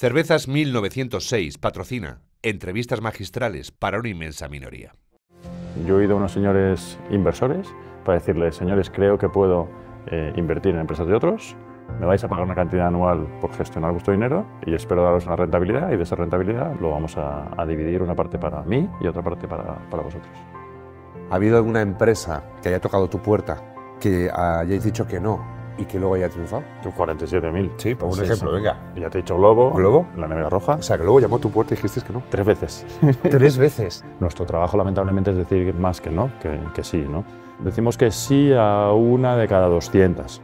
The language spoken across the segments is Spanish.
Cervezas 1906 patrocina entrevistas magistrales para una inmensa minoría. Yo he ido a unos señores inversores para decirles, señores, creo que puedo eh, invertir en empresas de otros, me vais a pagar una cantidad anual por gestionar vuestro dinero y espero daros una rentabilidad y de esa rentabilidad lo vamos a, dividir una parte para mí y otra parte para, para vosotros. ¿Ha habido alguna empresa que haya tocado tu puerta que hayáis dicho que no y que luego haya triunfado. 47.000. Sí, por un ejemplo, venga. Ya te he dicho Globo. Globo. La nevera roja. O sea, que luego llamó a tu puerta y dijiste que no. Tres veces. Tres veces. Nuestro trabajo, lamentablemente, es decir más que no, que, que sí, ¿no? Decimos que sí a una de cada 200.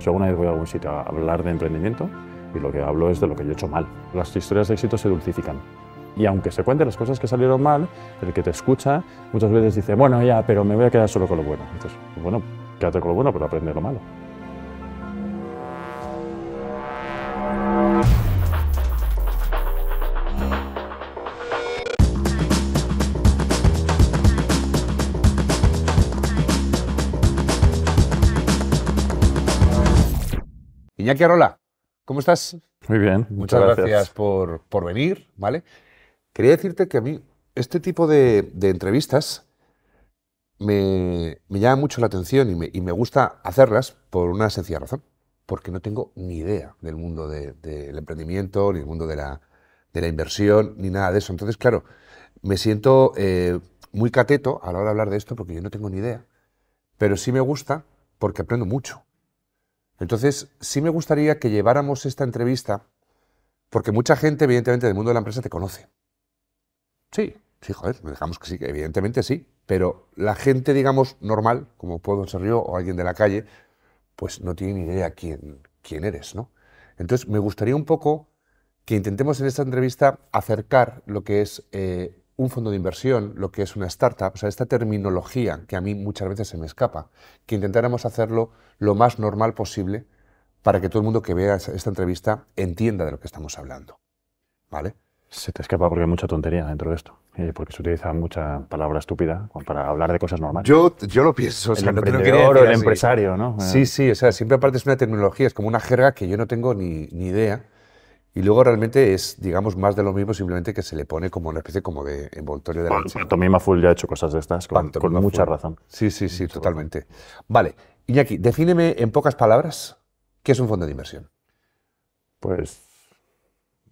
Yo alguna vez voy a algún sitio a hablar de emprendimiento y lo que hablo es de lo que yo he hecho mal. Las historias de éxito se dulcifican. Y aunque se cuenten las cosas que salieron mal, el que te escucha muchas veces dice, bueno, ya, pero me voy a quedar solo con lo bueno. Entonces, bueno, quédate con lo bueno, pero aprende lo malo. Iñaki Arola, ¿cómo estás? Muy bien, muchas, gracias, por, venir, ¿vale? Quería decirte que a mí este tipo de, entrevistas me, me, llama mucho la atención y me, gusta hacerlas por una sencilla razón, porque no tengo ni idea del mundo del emprendimiento, ni del mundo de la, inversión, ni nada de eso. Entonces, claro, me siento eh, muy cateto a la hora de hablar de esto porque yo no tengo ni idea, pero sí me gusta porque aprendo mucho. Entonces, sí me gustaría que lleváramos esta entrevista, porque mucha gente, evidentemente, del mundo de la empresa te conoce. Sí. Sí, joder, dejamos que sí, evidentemente sí. Pero la gente, digamos, normal, como puedo ser yo o alguien de la calle, pues no tiene ni idea quién, quién eres, ¿no? Entonces, me gustaría un poco que intentemos en esta entrevista acercar lo que es eh, un fondo de inversión, lo que es una startup, o sea, esta terminología que a mí muchas veces se me escapa, que intentáramos hacerlo lo más normal posible para que todo el mundo que vea esta entrevista entienda de lo que estamos hablando. ¿Vale? Se te escapa porque hay mucha tontería dentro de esto, eh, porque se utiliza mucha palabra estúpida para hablar de cosas normales. Yo, yo lo pienso. O sea, el no emprendedor o el empresario, ¿no? Sí, sí, o sea, siempre aparte es una terminología, es como una jerga que yo no tengo ni, ni idea y luego realmente es, digamos, más de lo mismo, simplemente que se le pone como una especie como de envoltorio de bueno, la Maful ya ha hecho cosas de estas con, mucha razón. Sí, sí, sí, totalmente. Vale, Iñaki, defíneme en pocas palabras qué es un fondo de inversión. Pues,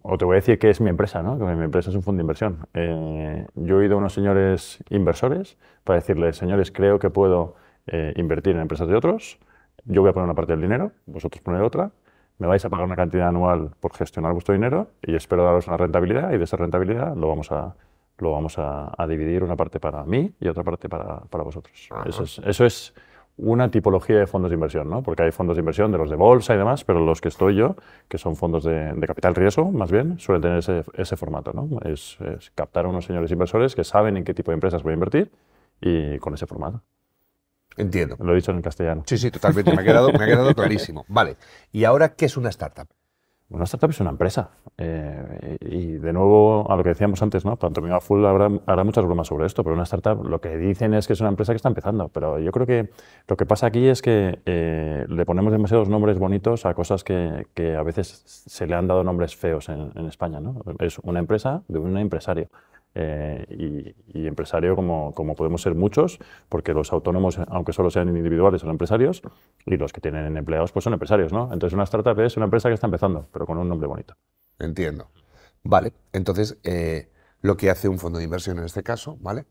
o te voy a decir que es mi empresa, ¿no? Que mi empresa es un fondo de inversión. Eh, yo he ido a unos señores inversores para decirles, señores, creo que puedo eh, invertir en empresas de otros, yo voy a poner una parte del dinero, vosotros poner otra, me vais a pagar una cantidad anual por gestionar vuestro dinero y espero daros una rentabilidad y de esa rentabilidad lo vamos a, lo vamos a, dividir una parte para mí y otra parte para, para vosotros. Eso es, una tipología de fondos de inversión, ¿no? porque hay fondos de inversión de los de bolsa y demás, pero los que estoy yo, que son fondos de, capital riesgo, más bien, suelen tener ese, ese formato. ¿no? Es, es captar a unos señores inversores que saben en qué tipo de empresas voy a invertir y con ese formato. Entiendo. Lo he dicho en castellano. Sí, sí, totalmente. Me ha quedado, clarísimo. Vale. ¿Y ahora qué es una startup? Una startup es una empresa. Eh, y de nuevo, a lo que decíamos antes, ¿no? Pantomima Full habrá, muchas bromas sobre esto, pero una startup lo que dicen es que es una empresa que está empezando. Pero yo creo que lo que pasa aquí es que eh, le ponemos demasiados nombres bonitos a cosas que, a veces se le han dado nombres feos en, en España. ¿no? Es una empresa de un empresario. Eh, y, empresario como, podemos ser muchos, porque los autónomos, aunque solo sean individuales, son empresarios y los que tienen empleados, pues son empresarios, ¿no? Entonces una startup es una empresa que está empezando, pero con un nombre bonito. Entiendo. Vale, entonces eh, lo que hace un fondo de inversión en este caso, ¿vale?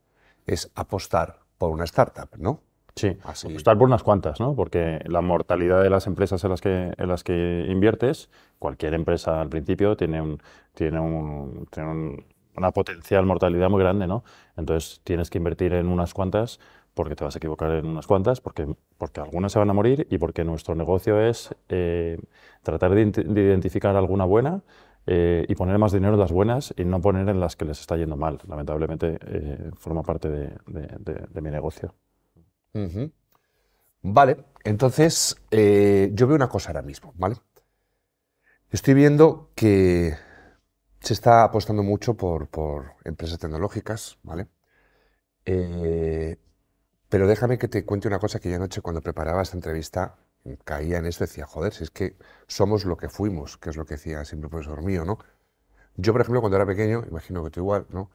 Es apostar por una startup, ¿no? Sí, apostar por unas cuantas, ¿no? Porque la mortalidad de las empresas en las que, en las que inviertes, cualquier empresa al principio tiene un, tiene un, tiene un una potencial mortalidad muy grande, ¿no? Entonces tienes que invertir en unas cuantas porque te vas a equivocar en unas cuantas, porque, porque algunas se van a morir y porque nuestro negocio es eh, tratar de, identificar alguna buena eh, y poner más dinero en las buenas y no poner en las que les está yendo mal. Lamentablemente eh, forma parte de, mi negocio. Vale, entonces yo veo una cosa ahora mismo, ¿vale? Estoy viendo que se está apostando mucho por, empresas tecnológicas, ¿vale? Eh, pero déjame que te cuente una cosa que ya anoche cuando preparaba esta entrevista caía en eso, decía, joder, si es que somos lo que fuimos, que es lo que decía siempre el profesor mío, ¿no? Yo, por ejemplo, cuando era pequeño, imagino que tú igual, ¿no?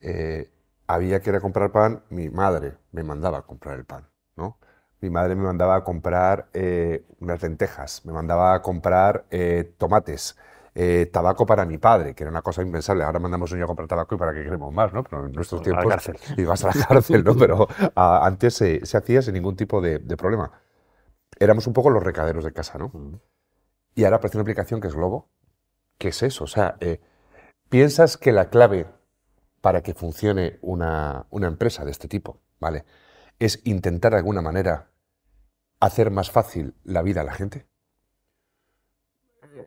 Eh, había que ir a comprar pan, mi madre me mandaba a comprar el pan, ¿no? Mi madre me mandaba a comprar eh, unas lentejas, me mandaba a comprar tomates, eh, tabaco para mi padre, que era una cosa impensable. Ahora mandamos un niño a comprar tabaco y para que queremos más, ¿no? Pero en nuestros tiempos ibas a la cárcel, ¿no? Pero antes se, hacía sin ningún tipo de, problema. Éramos un poco los recaderos de casa, ¿no? Y ahora aparece una aplicación que es Globo. ¿Qué es eso? O sea, eh, ¿piensas que la clave para que funcione una empresa de este tipo, ¿vale? Es intentar de alguna manera hacer más fácil la vida a la gente?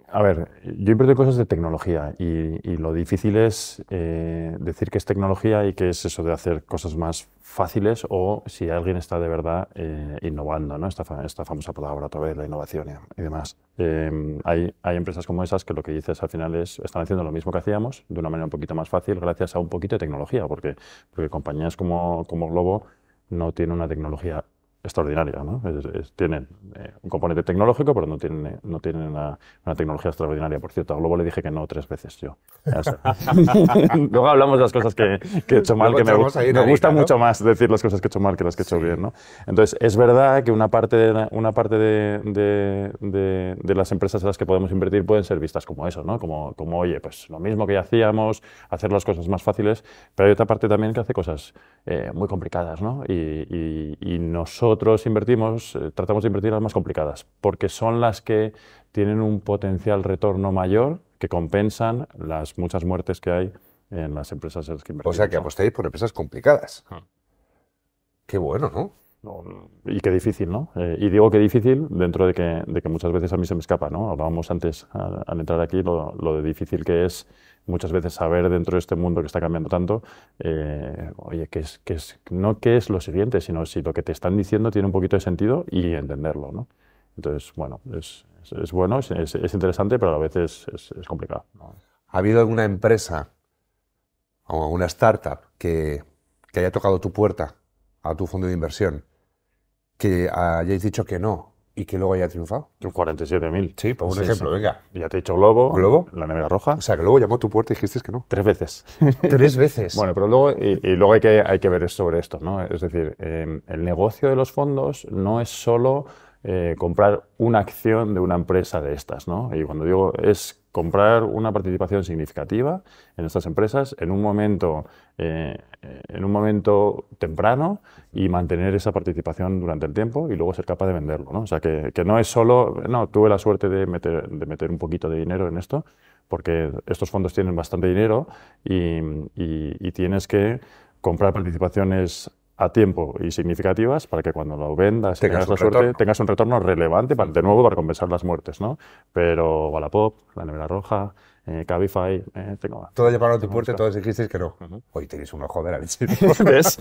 a ver, yo invierto cosas de tecnología y, lo difícil es eh, decir que es tecnología y que es eso de hacer cosas más fáciles o si alguien está de verdad eh, innovando, ¿no? Esta, esta, famosa palabra otra la innovación y, demás. Em, hay, hay, empresas como esas que lo que dices al final es, están haciendo lo mismo que hacíamos de una manera un poquito más fácil gracias a un poquito de tecnología, porque, porque compañías como, como Globo no tienen una tecnología extraordinaria. ¿no? tienen eh, un componente tecnológico, pero no tienen, no tienen una, tecnología extraordinaria. Por cierto, a Globo le dije que no tres veces yo. Luego hablamos de las cosas que, he hecho mal, que me, me gusta mucho más decir las cosas que he hecho mal que las que he hecho bien. ¿no? Entonces, es verdad que una parte, de, una parte de, las empresas en las que podemos invertir pueden ser vistas como eso, ¿no? como, como, oye, pues lo mismo que hacíamos, hacer las cosas más fáciles, pero hay otra parte también que hace cosas eh, muy complicadas ¿no? y nosotros nosotros invertimos, eh, tratamos de invertir las más complicadas, porque son las que tienen un potencial retorno mayor que compensan las muchas muertes que hay en las empresas en las que invertimos. O sea que apostáis por empresas complicadas. Ah. Qué bueno, ¿no? y qué difícil, ¿no? Eh, y digo que difícil dentro de que, muchas veces a mí se me escapa, ¿no? Hablábamos antes al, entrar aquí lo, lo, de difícil que es muchas veces saber dentro de este mundo que está cambiando tanto, eh, oye, que es, no qué es lo siguiente, sino si lo que te están diciendo tiene un poquito de sentido y entenderlo. ¿no? Entonces, bueno, es, es, bueno, es, interesante, pero a veces es, complicado. ¿Ha habido alguna empresa o alguna startup que, que haya tocado tu puerta a tu fondo de inversión, que hayáis dicho que no y que luego haya triunfado. 47.000. Sí, por un ejemplo, venga. Ya te he dicho Globo. Globo. La nevera roja. O sea, que luego llamó a tu puerta y dijiste que no. Tres veces. Tres veces. bueno, pero luego, luego hay que, hay que ver sobre esto, ¿no? Es decir, em, el negocio de los fondos no es solo eh, comprar una acción de una empresa de estas, ¿no? Y cuando digo es comprar una participación significativa en estas empresas en un momento, eh, en un momento temprano y mantener esa participación durante el tiempo y luego ser capaz de venderlo. ¿no? O sea, que, no es solo, no, tuve la suerte de meter, de meter un poquito de dinero en esto, porque estos fondos tienen bastante dinero y, y tienes que comprar participaciones a tiempo y significativas para que cuando lo vendas tengas, tengas la suerte, tengas un retorno relevante de nuevo para compensar las muertes, ¿no? Pero Wallapop, La Nevera Roja, eh, Cabify, eh, tengo... Todo ya a tu puerta, todos dijisteis que no. Hoy tenéis un ojo de la leche. ¿Ves?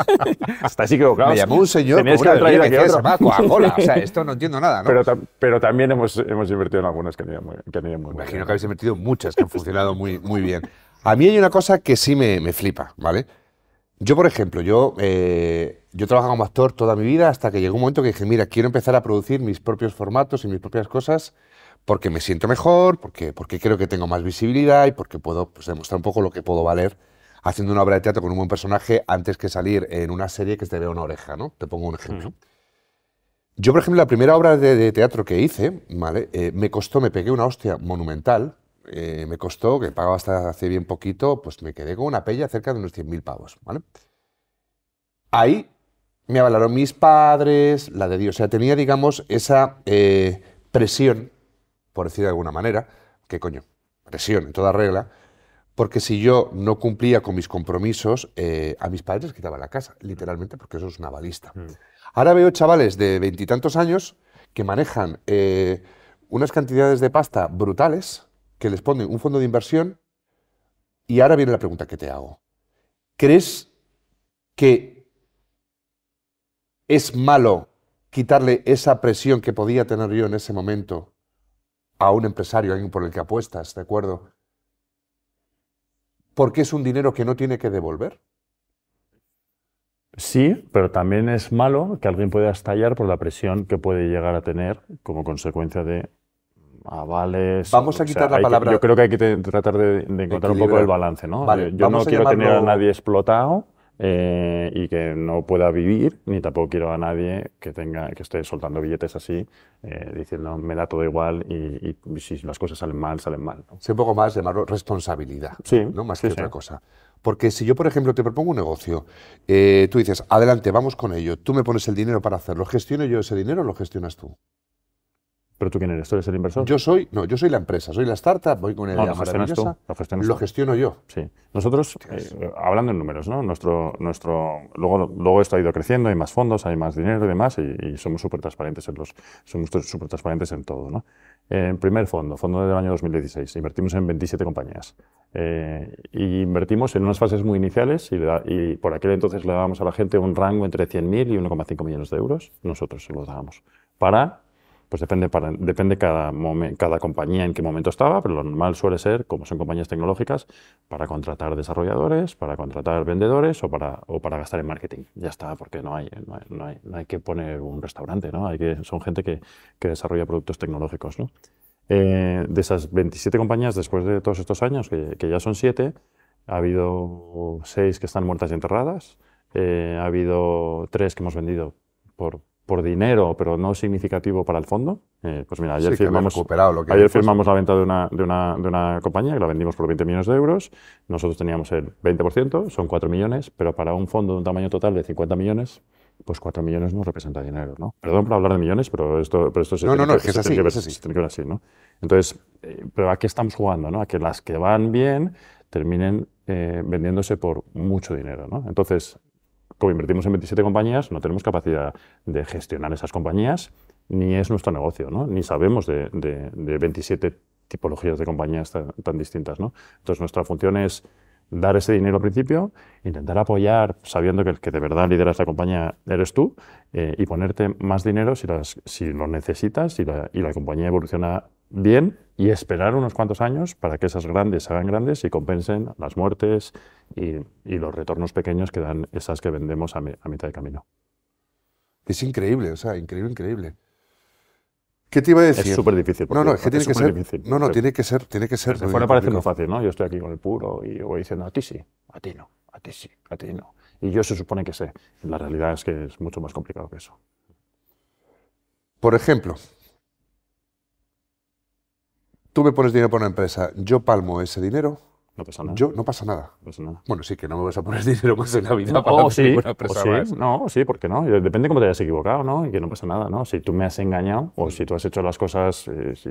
Estás equivocado. Me llamó un señor Teníais que traer aquí otro. Coca-Cola. O sea, esto no entiendo nada, Pero, también hemos, hemos invertido en algunas que han ido muy, que Imagino que habéis invertido muchas que han funcionado muy, muy bien. A mí hay una cosa que sí me, me flipa, ¿vale? Yo, por ejemplo, yo, eh, yo he como actor toda mi vida hasta que llegó un momento que dije, mira, quiero empezar a producir mis propios formatos y mis propias cosas porque me siento mejor, porque, porque creo que tengo más visibilidad y porque puedo pues, demostrar un poco lo que puedo valer haciendo una obra de teatro con un buen personaje antes que salir en una serie que te vea una oreja, ¿no? Te pongo un ejemplo. Yo, por ejemplo, la primera obra de, teatro que hice, eh, me costó, me pegué una hostia monumental, eh, me costó, que pagaba hasta hace bien poquito, pues me quedé con una pella cerca de unos 100.000 pavos. Ahí me avalaron mis padres, la de Dios. O sea, tenía, digamos, esa eh, presión, por decir de alguna manera, que coño, presión en toda regla, porque si yo no cumplía con mis compromisos, eh, a mis padres les quitaba la casa, mm. literalmente, porque eso es una balista. Mm. Ahora veo chavales de veintitantos años que manejan unas cantidades de pasta brutales que les pone un fondo de inversión. Y ahora viene la pregunta que te hago. ¿Crees que es malo quitarle esa presión que podía tener yo en ese momento a un empresario, a alguien por el que apuestas, ¿de acuerdo? Porque es un dinero que no tiene que devolver. Sí, pero también es malo que alguien pueda estallar por la presión que puede llegar a tener como consecuencia de avales. Vamos a quitar la palabra. yo creo que hay que tratar de, encontrar un poco el balance, ¿no? yo, no quiero tener a nadie explotado. Eh, y que no pueda vivir, ni tampoco quiero a nadie que tenga que esté soltando billetes así, eh, diciendo me da todo igual y, si las cosas salen mal, salen mal. ¿no? un poco más llamarlo responsabilidad, ¿no? más que otra cosa. Porque si yo, por ejemplo, te propongo un negocio, eh, tú dices, adelante, vamos con ello, tú me pones el dinero para hacerlo, ¿gestiono yo ese dinero o lo gestionas tú? ¿Pero tú quién eres? ¿Tú eres el inversor? Yo soy, no, yo soy la empresa, soy la startup, voy con el... no, idea lo lo, gestiono yo. Sí. Nosotros, eh, hablando en números, ¿no? Nuestro, nuestro, luego, luego esto ha ido creciendo, hay más fondos, hay más dinero y demás, y, somos súper transparentes en los, somos súper transparentes en todo, ¿no? Eh, primer fondo, fondo del año 2016, invertimos en 27 compañías. Eh, y invertimos en unas fases muy iniciales y, por aquel entonces le dábamos a la gente un rango entre 100.000 y 1,5 millones de euros, nosotros se los dábamos, para pues depende, para, depende cada, cada compañía en qué momento estaba, pero lo normal suele ser, como son compañías tecnológicas, para contratar desarrolladores, para contratar vendedores o para, para gastar en marketing. Ya está, porque no hay, hay, que poner un restaurante, ¿no? Hay que, son gente que, desarrolla productos tecnológicos, eh, de esas 27 compañías, después de todos estos años, que, ya son 7, ha habido 6 que están muertas y enterradas, eh, ha habido 3 que hemos vendido por por dinero, pero no significativo para el fondo. Eh, pues mira, ayer firmamos, la venta de una, compañía que la vendimos por 20 millones de euros. Nosotros teníamos el 20%, son 4 millones, pero para un fondo de un tamaño total de 50 millones, pues 4 millones no representa dinero. Perdón por hablar de millones, pero esto, pero esto no, así. tiene que ver así ¿no? Entonces, eh, pero ¿a qué estamos jugando? ¿no? A que las que van bien terminen eh, vendiéndose por mucho dinero. ¿no? Entonces, como invertimos en 27 compañías, no tenemos capacidad de gestionar esas compañías, ni es nuestro negocio, ¿no? ni sabemos de, de, 27 tipologías de compañías tan, distintas. ¿no? Entonces nuestra función es dar ese dinero al principio, intentar apoyar sabiendo que el que de verdad lidera esta compañía eres tú eh, y ponerte más dinero si, si lo necesitas y la compañía evoluciona bien y esperar unos cuantos años para que esas grandes se hagan grandes y compensen las muertes y, los retornos pequeños que dan esas que vendemos a, mitad de camino. Es increíble, o sea, increíble, increíble. ¿Qué te iba a decir? Es súper difícil. No, no, es tiene que ser. no, no, tiene que ser. Tiene que ser fuera parece muy fácil, ¿no? Yo estoy aquí con el puro y voy diciendo a ti sí, a ti no, a ti sí, a ti no. Y yo se supone que sé. La realidad es que es mucho más complicado que eso. Por ejemplo, Tú me pones dinero para una empresa, yo palmo ese dinero. No pasa nada. Yo, no pasa nada. Bueno, sí, que no me vas a poner dinero más en la vida para sí, empresa o sí, No, sí, porque no. Eh, depende cómo te hayas equivocado, ¿no? Y que no pasa nada, ¿no? Si tú me has engañado o si tú has hecho las cosas, eh, si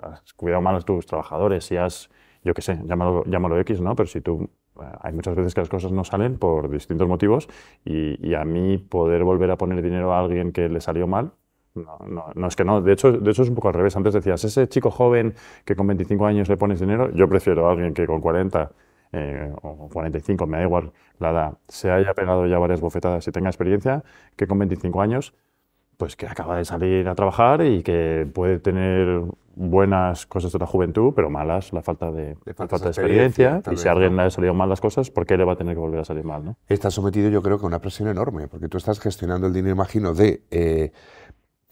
has cuidado mal a tus trabajadores, si has, yo qué sé, llámalo, llámalo X, ¿no? Pero si tú eh, hay muchas veces que las cosas no salen por distintos motivos y, a mí poder volver a poner dinero a alguien que le salió mal, no, no, es que no. De hecho, de hecho, es un poco al revés. Antes decías, ese chico joven que con 25 años le pones dinero, yo prefiero a alguien que con 40 eh, o 45, me da igual la edad, se haya pegado ya varias bofetadas y tenga experiencia, que con 25 años, pues que acaba de salir a trabajar y que puede tener buenas cosas de la juventud, pero malas, la falta de, falta, de experiencia. y si a alguien no. le han salido mal las cosas, ¿por qué le va a tener que volver a salir mal? ¿no? Está sometido, yo creo, que a una presión enorme, porque tú estás gestionando el dinero, imagino, de... Eh,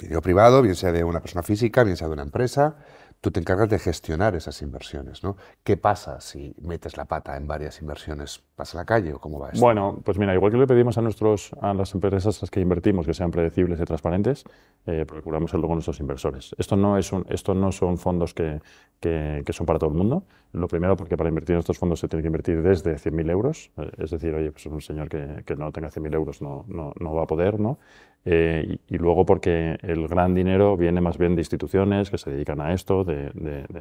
dinero privado, bien sea de una persona física, bien sea de una empresa, tú te encargas de gestionar esas inversiones, ¿no? ¿Qué pasa si metes la pata en varias inversiones? ¿Pasa la calle o cómo va esto? Bueno, pues mira, igual que le pedimos a, nuestros, a las empresas a las que invertimos que sean predecibles y transparentes, eh, procuramos hacerlo con nuestros inversores. Esto no, es un, esto no son fondos que, que, son para todo el mundo. Lo primero, porque para invertir en estos fondos se tiene que invertir desde 100.000 euros. Eh, es decir, oye, pues un señor que, que no tenga 100.000 euros no, no, no va a poder, ¿no? Eh, y, luego porque el gran dinero viene más bien de instituciones que se dedican a esto, de,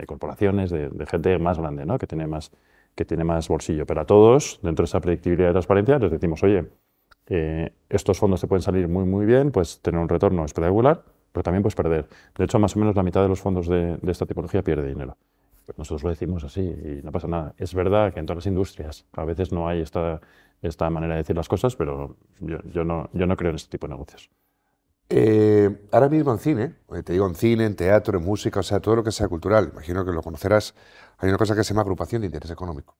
corporaciones, de, gente más grande, ¿no? que, tiene más, que tiene más bolsillo. Pero a todos, dentro de esa predictibilidad y transparencia, les decimos, oye, eh, estos fondos te pueden salir muy, muy bien, pues tener un retorno espectacular, pero también puedes perder. De hecho, más o menos la mitad de los fondos de, esta tipología pierde dinero. Pues nosotros lo decimos así y no pasa nada. Es verdad que en todas las industrias a veces no hay esta esta manera de decir las cosas, pero yo, no, creo en este tipo de negocios. Eh, ahora mismo en cine, eh, te digo en cine, en teatro, en música, o sea, todo lo que sea cultural, imagino que lo conocerás, hay una cosa que se llama agrupación de interés económico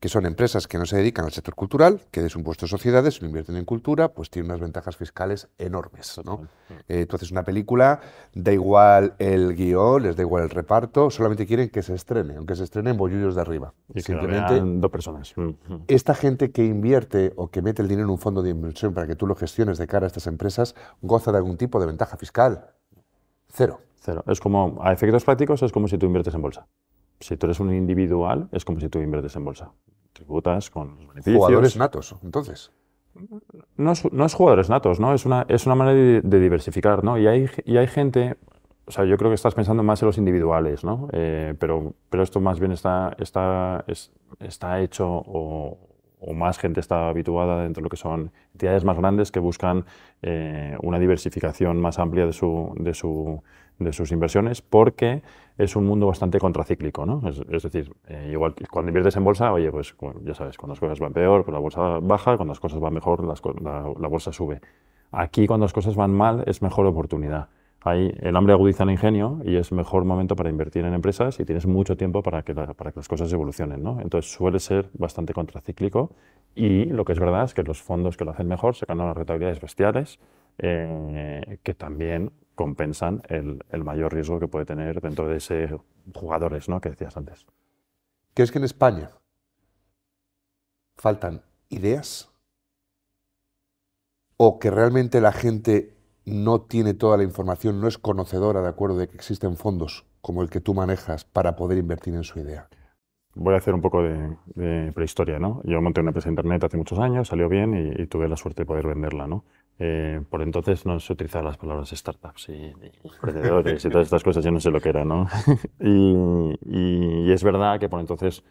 que son empresas que no se dedican al sector cultural, que de su sociedades, lo invierten en cultura, pues tienen unas ventajas fiscales enormes. ¿no? Eh, entonces, una película, da igual el guión, les da igual el reparto, solamente quieren que se estrene, aunque se estrene en de arriba. Y Simplemente. dos personas. Esta gente que invierte o que mete el dinero en un fondo de inversión para que tú lo gestiones de cara a estas empresas, goza de algún tipo de ventaja fiscal. Cero. Cero. Es como, a efectos prácticos, es como si tú inviertes en bolsa si tú eres un individual, es como si tú inviertes en bolsa. Tributas con los beneficios. Jugadores natos, entonces. No es, jugadores natos, ¿no? Es una, es una manera de, diversificar, ¿no? Y hay, y hay gente, o sea, yo creo que estás pensando más en los individuales, ¿no? Eh, pero, pero esto más bien está, está, está hecho o, más gente está habituada dentro de lo que son entidades más grandes que buscan eh, una diversificación más amplia de su, de su de sus inversiones porque es un mundo bastante contracíclico, ¿no? Es, decir, eh, igual que cuando inviertes en bolsa, oye, pues ya sabes, cuando las cosas van peor, pues la bolsa baja, cuando las cosas van mejor, la, bolsa sube. Aquí cuando las cosas van mal es mejor oportunidad. Ahí el hambre agudiza el ingenio y es mejor momento para invertir en empresas y tienes mucho tiempo para que, que las cosas evolucionen, ¿no? Entonces suele ser bastante contracíclico y lo que es verdad es que los fondos que lo hacen mejor sacan las rentabilidades bestiales eh, que también compensan el, mayor riesgo que puede tener dentro de ese jugadores ¿no? que decías antes. es que en España faltan ideas? ¿O que realmente la gente no tiene toda la información, no es conocedora de acuerdo de que existen fondos como el que tú manejas para poder invertir en su idea? Voy a hacer un poco de, prehistoria, ¿no? Yo monté una empresa de internet hace muchos años, salió bien y, y tuve la suerte de poder venderla, ¿no? Eh, por entonces no se utilizaban las palabras startups y, y todas estas cosas, yo no sé lo que era, ¿no? y, es verdad que por entonces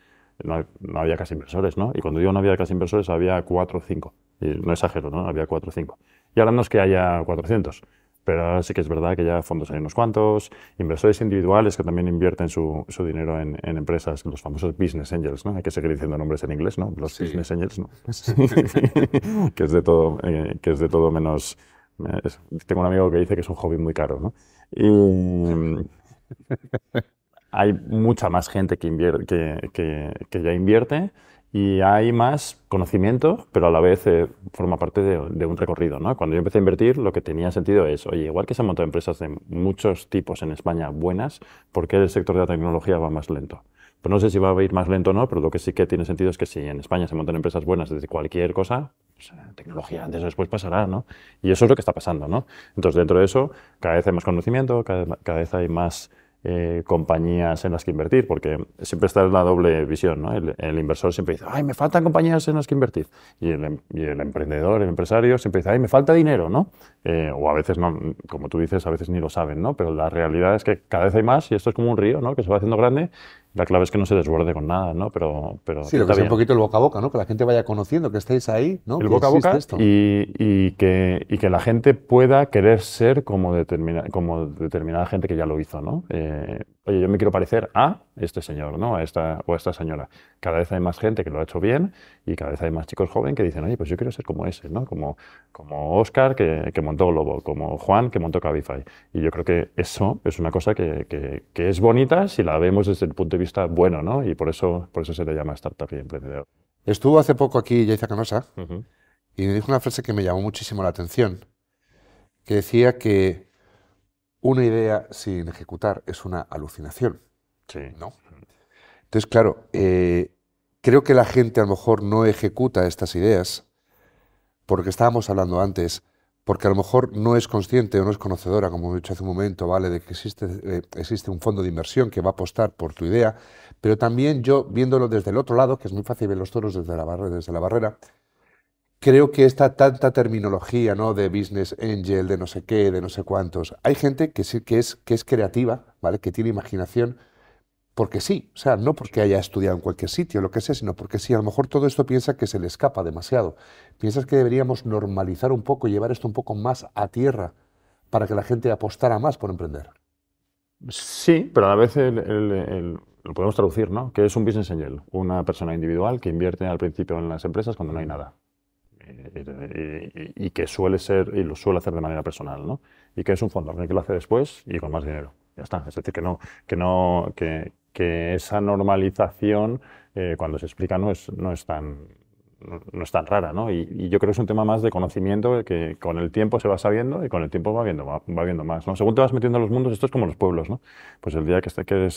no, había casi inversores, ¿no? Y cuando digo no había casi inversores, había cuatro o cinco. no exagero, ¿no? Había cuatro o cinco. Y ahora no es que haya 400, pero sí que es verdad que ya fondos hay unos cuantos, inversores individuales que también invierten su, dinero en, empresas, los famosos business angels, ¿no? Hay que seguir diciendo nombres en inglés, ¿no? Los business angels, ¿no? que es de todo, eh, que es de todo menos... Eh, tengo un amigo que dice que es un hobby muy caro, ¿no? Y... hay mucha más gente que, que ya invierte y hay más conocimiento, pero a la vez eh, forma parte de, un recorrido. ¿no? Cuando yo empecé a invertir, lo que tenía sentido es, oye, igual que se han montado empresas de muchos tipos en España buenas, ¿por qué el sector de la tecnología va más lento? Pues no sé si va a ir más lento o no, pero lo que sí que tiene sentido es que si en España se montan empresas buenas desde cualquier cosa, pues, eh, tecnología antes o después pasará, ¿no? Y eso es lo que está pasando, ¿no? Entonces, dentro de eso, cada vez hay más conocimiento, cada vez hay más eh, compañías en las que invertir, porque siempre está la doble visión. ¿no? El, inversor siempre dice, ay, me faltan compañías en las que invertir. Y el, em, emprendedor, el empresario, siempre dice, ay, me falta dinero, ¿no? Eh, o a veces, no, como tú dices, a veces ni lo saben, ¿no? Pero la realidad es que cada vez hay más y esto es como un río, ¿no? Que se va haciendo grande la clave es que no se desborde con nada, ¿no? Pero, pero sí, lo que sea un poquito el boca a boca, ¿no? Que la gente vaya conociendo, que estéis ahí, ¿no? El boca a boca esto. Y, que, que la gente pueda querer ser como, determina, como determinada gente que ya lo hizo, ¿no? Eh, oye, yo me quiero parecer a este señor, ¿no? A esta o a esta señora. Cada vez hay más gente que lo ha hecho bien y cada vez hay más chicos jóvenes que dicen, oye, pues yo quiero ser como ese, ¿no? Como, como Oscar que, montó Globo, como Juan que montó Cabify. Y yo creo que eso es una cosa que, que, es bonita si la vemos desde el punto de vista bueno, ¿no? Y por eso, por eso se le llama startup y emprendedor. Estuvo hace poco aquí Yaiza Canosa y me dijo una frase que me llamó muchísimo la atención, que decía que una idea sin ejecutar es una alucinación. ¿no? Entonces, claro, eh, creo que la gente a lo mejor no ejecuta estas ideas, porque estábamos hablando antes, porque a lo mejor no es consciente o no es conocedora, como he dicho hace un momento, ¿vale? De que existe, eh, un fondo de inversión que va a apostar por tu idea, pero también yo, viéndolo desde el otro lado, que es muy fácil ver los toros desde la, desde la barrera creo que esta tanta terminología, ¿no? De business angel, de no sé qué, de no sé cuántos. Hay gente que sí que es que es creativa, ¿vale? Que tiene imaginación porque sí, o sea, no porque haya estudiado en cualquier sitio, lo que sea, sino porque sí, a lo mejor todo esto piensa que se le escapa demasiado. Piensas que deberíamos normalizar un poco, y llevar esto un poco más a tierra para que la gente apostara más por emprender. Sí, pero a la vez lo podemos traducir, ¿no? Que es un business angel, una persona individual que invierte al principio en las empresas cuando no hay mm. nada y, que suele ser, y lo suele hacer de manera personal, ¿no? Y que es un fondo que lo hace después y con más dinero. Ya está. Es decir, que no, que no, que, que esa normalización, eh, cuando se explica, no es, no es tan, no, es tan rara, ¿no? Y, yo creo que es un tema más de conocimiento que con el tiempo se va sabiendo y con el tiempo va viendo, va, viendo más, ¿no? Según te vas metiendo en los mundos, esto es como los pueblos, ¿no? Pues el día que, este, que,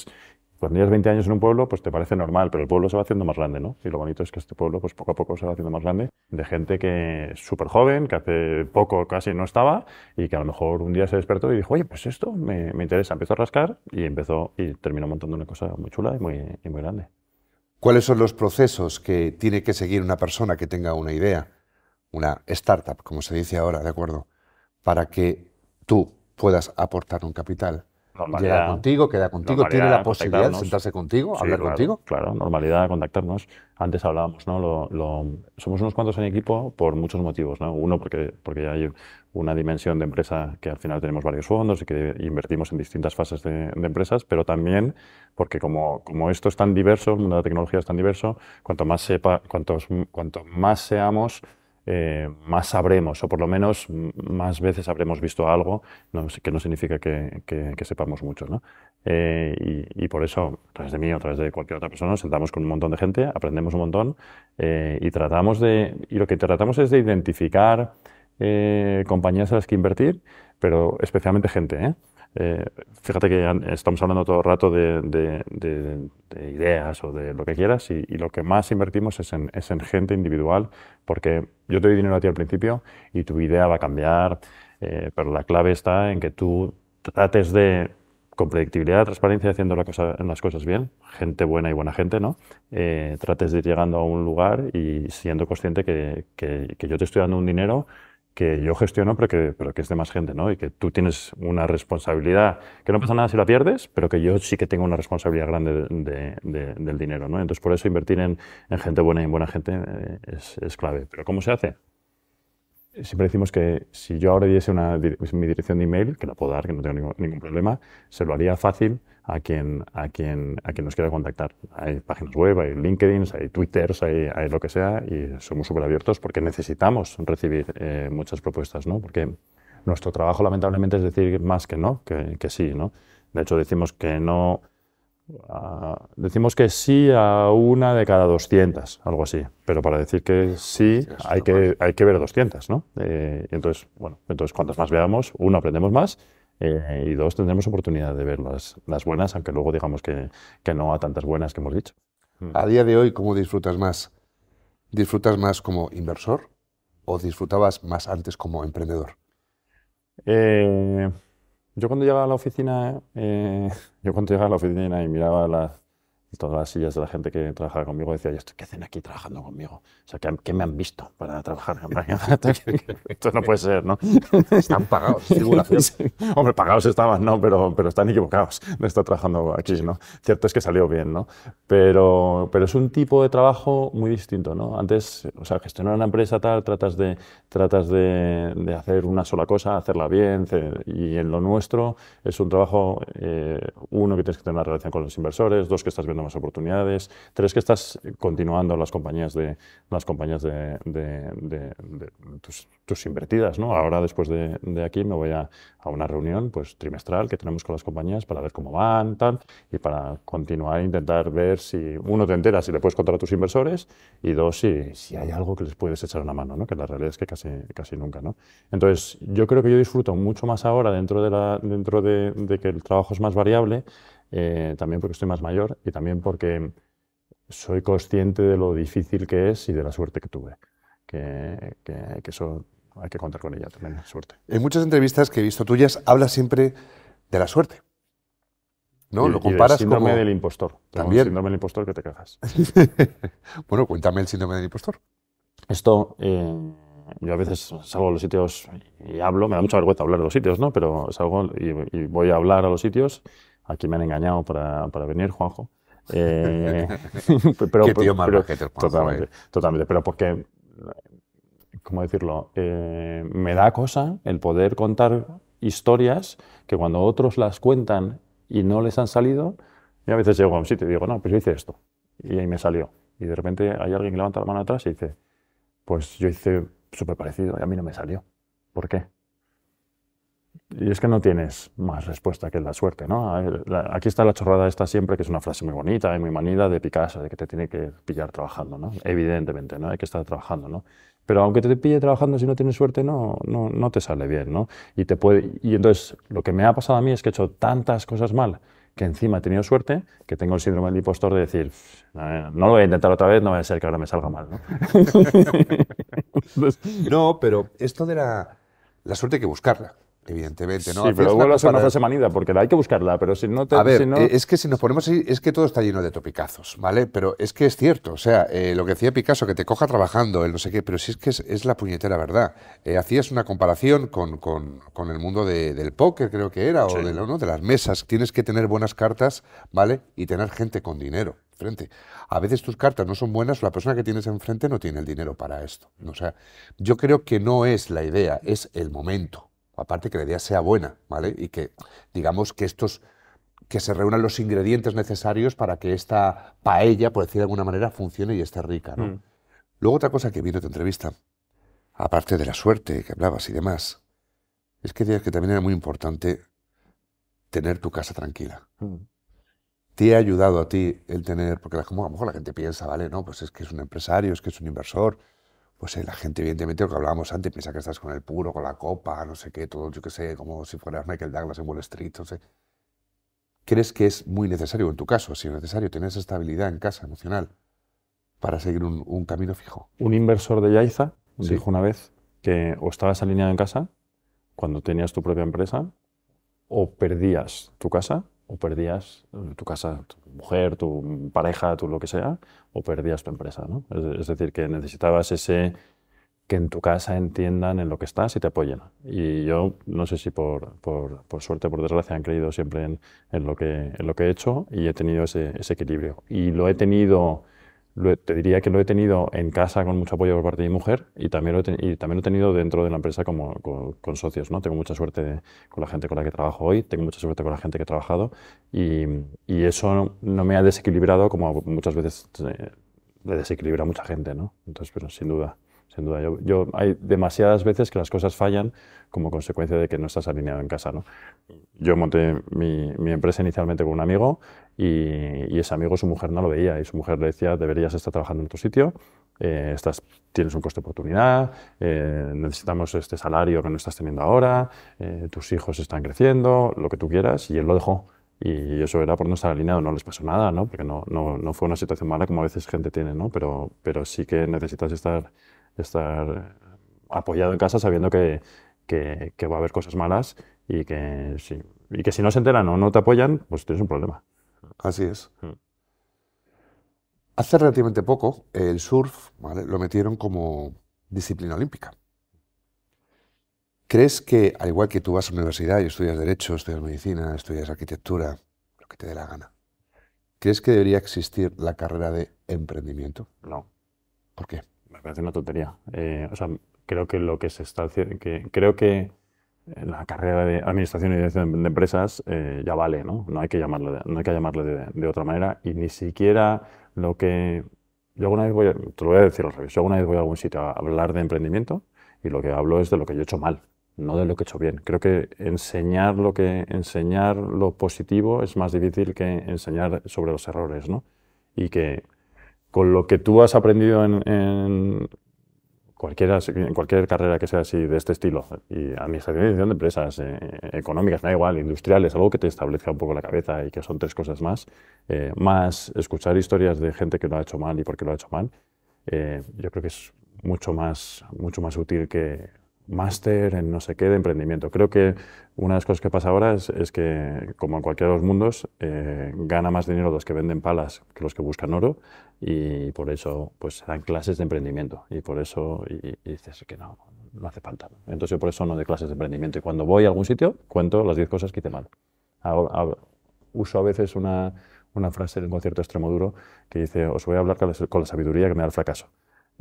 cuando tienes 20 años en un pueblo, pues te parece normal, pero el pueblo se va haciendo más grande, ¿no? Y lo bonito es que este pueblo, pues poco a poco se va haciendo más grande, de gente que es súper joven, que hace poco casi no estaba, y que a lo mejor un día se despertó y dijo, oye, pues esto me, interesa, empezó a rascar, y empezó, y terminó montando una cosa muy chula y muy, y muy grande. ¿Cuáles son los procesos que tiene que seguir una persona que tenga una idea, una startup, como se dice ahora, ¿de acuerdo? Para que tú puedas aportar un capital contigo, queda contigo, tiene la posibilidad de sentarse contigo, hablar contigo. Claro, normalidad, contactarnos. Antes hablábamos, ¿no? Lo, somos unos cuantos en equipo por muchos motivos, ¿no? Uno, porque, porque hay una dimensión de empresa que al final tenemos varios fondos y que invertimos en distintas fases de, empresas, pero también porque como, como esto es tan diverso, mundo la tecnología es tan diverso, cuanto más sepa, cuantos, cuanto más seamos eh, más sabremos, o por lo menos más veces habremos visto algo, que no significa que, sepamos mucho. Eh, y, por eso, a través de mí o a través de cualquier otra persona, sentamos con un montón de gente, aprendemos un montón eh, y tratamos de. Y lo que tratamos es de identificar compañías a las que invertir, pero especialmente gente. Eh, fíjate que estamos hablando todo el rato de, ideas o de lo que quieras y, lo que más invertimos es en, gente individual porque yo te doy dinero a ti al principio y tu idea va a cambiar, eh, pero la clave está en que tú trates de con predictibilidad, transparencia, haciendo las cosas bien, gente buena y buena gente, ¿no? Eh, trates de ir llegando a un lugar y siendo consciente que yo te estoy dando un dinero que yo gestiono, pero que, pero que es de más gente, ¿no? Y que tú tienes una responsabilidad, que no pasa nada si la pierdes, pero que yo sí que tengo una responsabilidad grande de, del dinero, ¿no? Entonces, por eso invertir en, gente buena y buena gente eh, es, clave. Pero ¿cómo se hace? Siempre decimos que si yo ahora diese una, mi dirección de email, que la puedo dar, que no tengo ningún, ningún problema, se lo haría fácil a quien, a quien, a quien nos quiera contactar. Hay páginas web, hay LinkedIn, hay Twitter, hay, lo que sea, y somos súper abiertos porque necesitamos recibir eh, muchas propuestas, ¿no? Porque nuestro trabajo, lamentablemente, es decir más que no, que, que sí, ¿no? De hecho, decimos que no... decimos que sí a una de cada 200, algo así, pero para decir que sí hay que, hay que ver 200, ¿no? Eh, entonces, bueno, entonces cuantas más veamos, uno, aprendemos más, eh, y dos, tendremos oportunidad de ver las, buenas, aunque luego digamos que, no a tantas buenas que hemos dicho. Hmm. A día de hoy, ¿cómo disfrutas más? ¿Disfrutas más como inversor o disfrutabas más antes como emprendedor? Eh, yo cuando llegaba a la oficina, eh, yo cuando llegaba a la oficina y miraba las todas las sillas de la gente que trabajaba conmigo decía, ¿qué hacen aquí trabajando conmigo? O sea, ¿qué, me han visto para trabajar? Esto no puede ser, ¿no? Están pagados, Hombre, pagados estaban, ¿no? Pero, pero están equivocados de estar trabajando aquí, ¿no? Cierto es que salió bien, ¿no? Pero, pero es un tipo de trabajo muy distinto, ¿no? Antes, o sea, gestionar una empresa tal, tratas de, tratas de, hacer una sola cosa, hacerla bien, y en lo nuestro es un trabajo, eh, uno, que tienes que tener una relación con los inversores, dos, que estás viendo más oportunidades. Tres, que estás continuando las compañías de, las compañías de, tus, invertidas. ¿no? Ahora, después de, aquí, me voy a, a, una reunión pues, trimestral que tenemos con las compañías para ver cómo van, tal, y para continuar, e intentar ver si, uno, te entera si le puedes contar a tus inversores, y dos, si, si hay algo que les puedes echar una mano, ¿no? que la realidad es que casi, casi nunca. ¿no? Entonces, yo creo que yo disfruto mucho más ahora dentro de, la, dentro de que el trabajo es más variable, eh, también porque estoy más mayor y también porque soy consciente de lo difícil que es y de la suerte que tuve, que, que, eso hay que contar con ella también, suerte. En muchas entrevistas que he visto tuyas hablas siempre de la suerte. ¿no? lo comparas con. del síndrome del impostor. También. El síndrome del impostor que te cagas. bueno, cuéntame el síndrome del impostor. Esto, eh, yo a veces salgo a los sitios y hablo, me da mucha vergüenza hablar de los sitios, ¿no? Pero salgo y, y voy a hablar a los sitios aquí me han engañado para, venir, Juanjo. pero, totalmente, totalmente, pero porque, ¿cómo decirlo? Eh, me da cosa el poder contar historias que cuando otros las cuentan y no les han salido, yo a veces llego a un sitio y digo, no, pues yo hice esto, y ahí me salió. Y de repente hay alguien que levanta la mano atrás y dice, pues yo hice súper parecido y a mí no me salió. ¿Por qué? Y es que no tienes más respuesta que la suerte, ¿no? Aquí está la chorrada esta siempre, que es una frase muy bonita y muy manida de Picasso, de que te tiene que pillar trabajando, ¿no? Evidentemente, ¿no? Hay que estar trabajando, ¿no? Pero aunque te pille trabajando, si no tienes suerte, no, no, no te sale bien, ¿no? Y, te puede, y entonces, lo que me ha pasado a mí es que he hecho tantas cosas mal, que encima he tenido suerte, que tengo el síndrome del impostor de decir, no, lo voy a intentar otra vez, no va a ser que ahora me salga mal, ¿no? no, pero esto de la, la suerte hay que buscarla. Evidentemente, ¿no? Sí, pero vuelvo a una frase manida, porque hay que buscarla, pero si no te... Eh, es que si nos ponemos ahí, es que todo está lleno de topicazos, ¿vale? Pero es que es cierto, o sea, eh, lo que decía Picasso, que te coja trabajando, el no sé qué, pero si es que es, la puñetera verdad. Eh, hacías una comparación con, el mundo del póker, creo que era, o de, de las mesas. Tienes que tener buenas cartas, ¿vale? Y tener gente con dinero frente. A veces tus cartas no son buenas, o la persona que tienes enfrente no tiene el dinero para esto. O sea, yo creo que no es la idea, es el momento aparte que la idea sea buena, ¿vale? Y que digamos que estos que se reúnan los ingredientes necesarios para que esta paella, por decir de alguna manera, funcione y esté rica, ¿no? Mm. Luego otra cosa que vi en tu entrevista, aparte de la suerte que hablabas y demás, es que decías que también era muy importante tener tu casa tranquila. Mm. ¿Te ha ayudado a ti el tener, porque como a lo mejor la gente piensa, vale, no, pues es que es un empresario, es que es un inversor, pues eh, la gente, evidentemente, lo que hablábamos antes, piensa que estás con el puro, con la copa, no sé qué, todo, yo qué sé, como si fueras Michael Douglas en Wall Street, no sé. ¿Crees que es muy necesario, en tu caso, si es necesario, tener esa estabilidad en casa emocional para seguir un, camino fijo? Un inversor de Yaiza dijo una vez que o estabas alineado en casa, cuando tenías tu propia empresa, o perdías tu casa o perdías eh, tu casa, tu mujer, tu pareja, tu lo que sea, o perdías tu empresa. ¿no? Es, decir, que necesitabas ese que en tu casa entiendan en lo que estás y te apoyen. Y yo, no sé si por, por, por suerte por desgracia, han creído siempre en, lo que, en lo que he hecho y he tenido ese, ese equilibrio. Y lo he tenido te diría que lo he tenido en casa con mucho apoyo por parte de mi mujer y también lo he, y también he tenido dentro de la empresa como, con, socios. ¿no? Tengo mucha suerte con la gente con la que trabajo hoy, tengo mucha suerte con la gente que he trabajado y, eso no, me ha desequilibrado como muchas veces eh, le desequilibra a mucha gente. ¿no? Entonces, pero sin duda. Sin duda, yo, hay demasiadas veces que las cosas fallan como consecuencia de que no estás alineado en casa. ¿no? Yo monté mi, mi empresa inicialmente con un amigo, y, ese amigo, su mujer no lo veía y su mujer le decía, deberías estar trabajando en otro sitio, eh, estás, tienes un coste de oportunidad, eh, necesitamos este salario que no estás teniendo ahora, eh, tus hijos están creciendo, lo que tú quieras, y él lo dejó. Y eso era por no estar alineado, no les pasó nada, ¿no? porque no, no, no fue una situación mala como a veces gente tiene, ¿no? pero, pero sí que necesitas estar, estar apoyado en casa sabiendo que, que, va a haber cosas malas y que, y que si no se enteran o no te apoyan, pues tienes un problema. Así es. Mm. Hace relativamente poco, el surf lo metieron como disciplina olímpica. ¿Crees que, al igual que tú vas a la universidad y estudias Derecho, estudias Medicina, estudias Arquitectura, lo que te dé la gana, ¿crees que debería existir la carrera de emprendimiento? No. ¿Por qué? Me parece una tontería. Eh, o sea, creo que lo que se está haciendo. creo que la carrera de administración y dirección de empresas eh, ya vale, ¿no? No hay que llamarlo, de, no hay que de, otra manera y ni siquiera lo que... Yo alguna vez voy, a, te lo voy a decir al revés, yo alguna vez voy a algún sitio a hablar de emprendimiento y lo que hablo es de lo que yo he hecho mal, no de lo que he hecho bien. Creo que enseñar lo, que, enseñar lo positivo es más difícil que enseñar sobre los errores, ¿no? Y que con lo que tú has aprendido en cualquiera, en cualquier carrera que sea así de este estilo, y administración de empresas, eh, económicas, me da igual, industriales, algo que te establezca un poco la cabeza y que son tres cosas más, eh, más escuchar historias de gente que lo ha hecho mal y por qué lo ha hecho mal, eh, yo creo que es mucho más, mucho más útil que máster en no sé qué de emprendimiento. Creo que una de las cosas que pasa ahora es, que, como en cualquiera de los mundos, eh, gana más dinero los que venden palas que los que buscan oro y por eso pues dan clases de emprendimiento y por eso y, dices que no, no hace falta. Entonces yo por eso no de clases de emprendimiento y cuando voy a algún sitio cuento las 10 cosas que hice mal. uso a veces una, frase de un concierto extremo duro que dice, os voy a hablar con la sabiduría que me da el fracaso.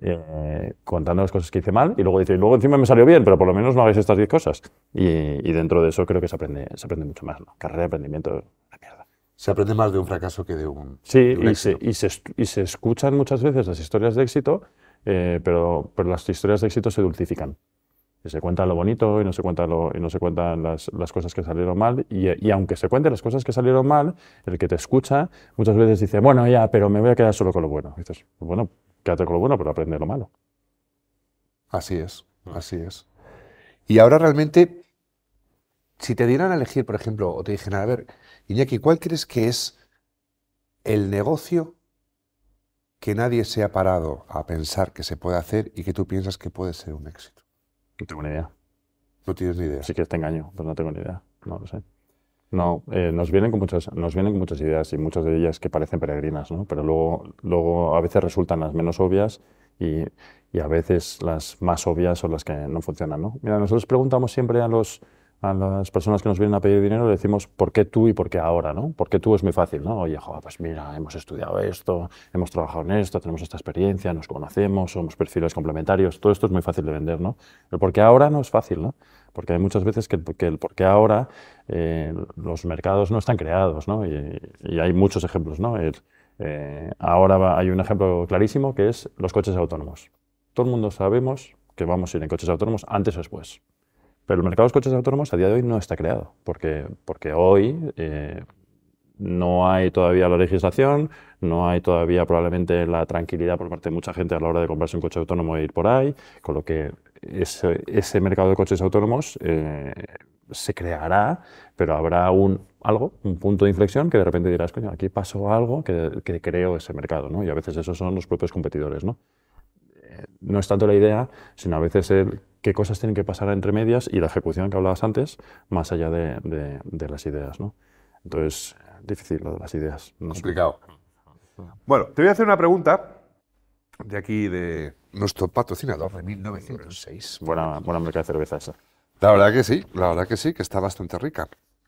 Eh, contando las cosas que hice mal y luego dice, luego encima me salió bien, pero por lo menos no hagáis estas 10 cosas. Y, dentro de eso creo que se aprende, se aprende mucho más. ¿no? Carrera de aprendimiento, la mierda. Se aprende más de un fracaso que de un. Sí, y, éxito. Se, y, se, escuchan muchas veces las historias de éxito, eh, pero, pero las historias de éxito se dulcifican. Y se cuenta lo bonito y no se, cuenta lo, y no se cuentan las, las, cosas que salieron mal. Y, y, aunque se cuenten las cosas que salieron mal, el que te escucha muchas veces dice, bueno, ya, pero me voy a quedar solo con lo bueno. Y dices, bueno, Quédate con lo bueno, pero aprende lo malo. Así es, así es. Y ahora realmente, si te dieran a elegir, por ejemplo, o te dijeran, a ver, Iñaki, ¿cuál crees que es el negocio que nadie se ha parado a pensar que se puede hacer y que tú piensas que puede ser un éxito? No tengo ni idea. No tienes ni idea. Si que te engaño, pero no tengo ni idea. No lo sé. No, eh, nos, vienen con muchas, nos vienen con muchas ideas y muchas de ellas que parecen peregrinas, pero luego, luego a veces resultan las menos obvias y, a veces las más obvias son las que no funcionan. ¿no? Mira, nosotros preguntamos siempre a, a las personas que nos vienen a pedir dinero, le decimos, ¿por qué tú y por qué ahora? ¿no? ¿Por tú es muy fácil? ¿no? Oye, pues mira, hemos estudiado esto, hemos trabajado en esto, tenemos esta experiencia, nos conocemos, somos perfiles complementarios, todo esto es muy fácil de vender. ¿no? Pero qué ahora no es fácil. ¿no? porque hay muchas veces que, el por qué ahora eh, los mercados no están creados, Y, hay muchos ejemplos, ¿no? Eh, ahora hay un ejemplo clarísimo que es los coches autónomos. Todo el mundo sabemos que vamos a ir en coches autónomos antes o después. Pero el mercado de coches autónomos a día de hoy no está creado, porque, porque hoy eh, no hay todavía la legislación, no hay todavía probablemente la tranquilidad por parte de mucha gente a la hora de comprarse un coche autónomo e ir por ahí, con lo que ese, mercado de coches autónomos eh, se creará, pero habrá un algo, un punto de inflexión que de repente dirás, coño, aquí pasó algo que, creó ese mercado, ¿no? Y a veces esos son los propios competidores, ¿no? Eh, no es tanto la idea, sino a veces qué cosas tienen que pasar entre medias y la ejecución que hablabas antes, más allá de, las ideas, ¿no? Entonces, difícil lo de las ideas. No Bueno, te voy a hacer una pregunta de aquí, de nuestro patrocinador de 1906. Buena, marca de cerveza esa. La verdad que sí, la verdad que sí, que está bastante rica.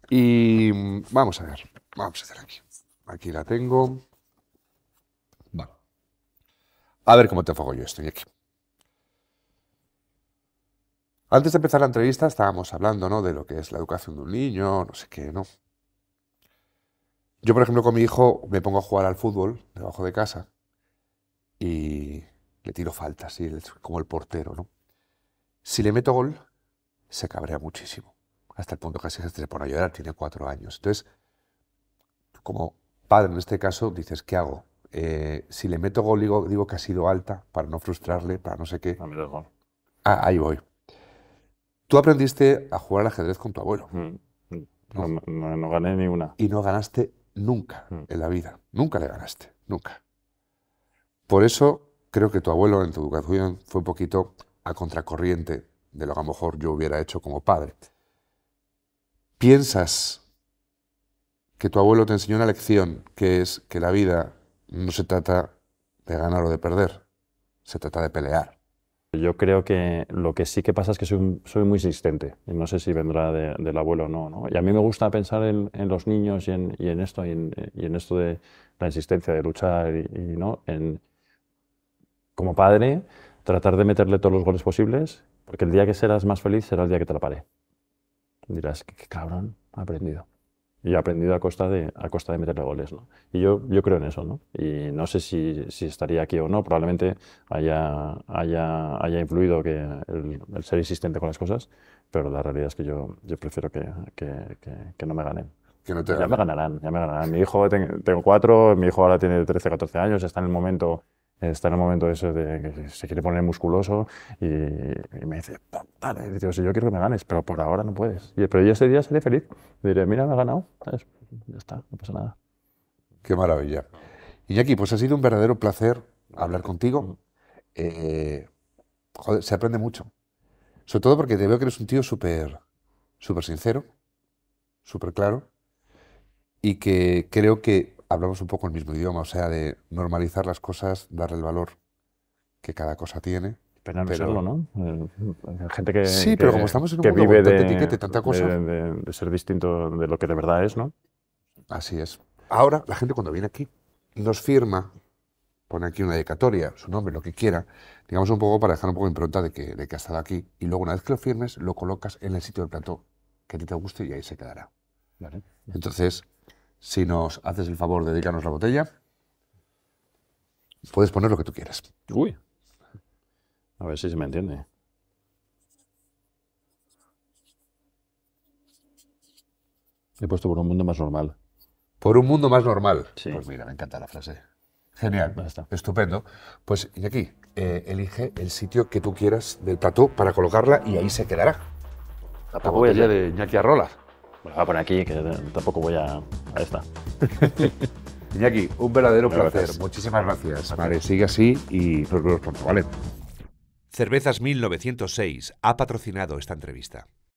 Y mm, vamos a ver, vamos a hacer aquí. Aquí la tengo. Vale. A ver cómo te enfoco yo estoy aquí. Antes de empezar la entrevista estábamos hablando ¿no? de lo que es la educación de un niño, no sé qué, ¿no? Yo, por ejemplo, con mi hijo me pongo a jugar al fútbol debajo de casa y le tiro falta, así como el portero. ¿no? Si le meto gol, se cabrea muchísimo, hasta el punto que casi se pone a llorar, tiene cuatro años. Entonces, como padre en este caso, dices, ¿qué hago? Eh, si le meto gol, digo, que ha sido alta, para no frustrarle, para no sé qué. ah, ahí voy. Tú aprendiste a jugar al ajedrez con tu abuelo. Mm, mm. No, gané ni una. Y no ganaste nunca mm. en la vida. Nunca le ganaste. Nunca. Por eso creo que tu abuelo en tu educación fue un poquito a contracorriente de lo que a lo mejor yo hubiera hecho como padre. ¿Piensas que tu abuelo te enseñó una lección que es que la vida no se trata de ganar o de perder, se trata de pelear? Yo creo que lo que sí que pasa es que soy, muy insistente. Y no sé si vendrá del abuelo o no, Y a mí me gusta pensar en, los niños y en, esto, y en, y en, esto de la insistencia, de luchar y, no. En, como padre, tratar de meterle todos los goles posibles, porque el día que serás más feliz será el día que te la paré. Dirás, qué, cabrón, ha aprendido. Y ha aprendido a costa de, a costa de meterle goles. ¿no? Y yo, yo creo en eso. ¿no? Y no sé si, si estaría aquí o no. Probablemente haya, haya, haya influido que el, ser insistente con las cosas, pero la realidad es que yo, yo prefiero que, que, que, no me ganen. Que no te ya me ganarán, ya me ganarán. Mi hijo, tengo cuatro, mi hijo ahora tiene 13, 14 años, está en el momento está en el momento de eso de que se quiere poner musculoso y, me dice, dale, yo quiero que me ganes, pero por ahora no puedes. Y, pero yo ese día seré feliz, diré, mira, me ha ganado, ya está, no pasa nada. Qué maravilla. y Iñaki, pues ha sido un verdadero placer hablar contigo. Mm. Eh, joder, se aprende mucho. Sobre todo porque te veo que eres un tío súper súper sincero, súper claro, y que creo que hablamos un poco el mismo idioma, o sea, de normalizar las cosas, darle el valor que cada cosa tiene. Pena no ¿no? Eh, hay gente que, sí, pero como estamos en un mundo vive de, tanta cosa. De, ser distinto de lo que de verdad es, ¿no? Así es. Ahora, la gente cuando viene aquí nos firma, pone aquí una dedicatoria, su nombre, lo que quiera, digamos un poco para dejar un poco impronta de que, de que ha estado aquí. Y luego, una vez que lo firmes, lo colocas en el sitio del plató que a ti te guste y ahí se quedará. Entonces, si nos haces el favor de dedicarnos la botella, puedes poner lo que tú quieras. Uy. A ver si se me entiende. He puesto por un mundo más normal. Por un mundo más normal. Pues mira, me encanta la frase. Genial. Estupendo. Pues y aquí, eh, elige el sitio que tú quieras del plató para colocarla y ahí se quedará. La, allá de Iñaki me va a poner aquí, que tampoco voy a, a esta. Iñaki, un verdadero placer. Muchísimas gracias. gracias. Vale, sigue así y nos vemos pronto, ¿vale? Cervezas 1906 ha patrocinado esta entrevista.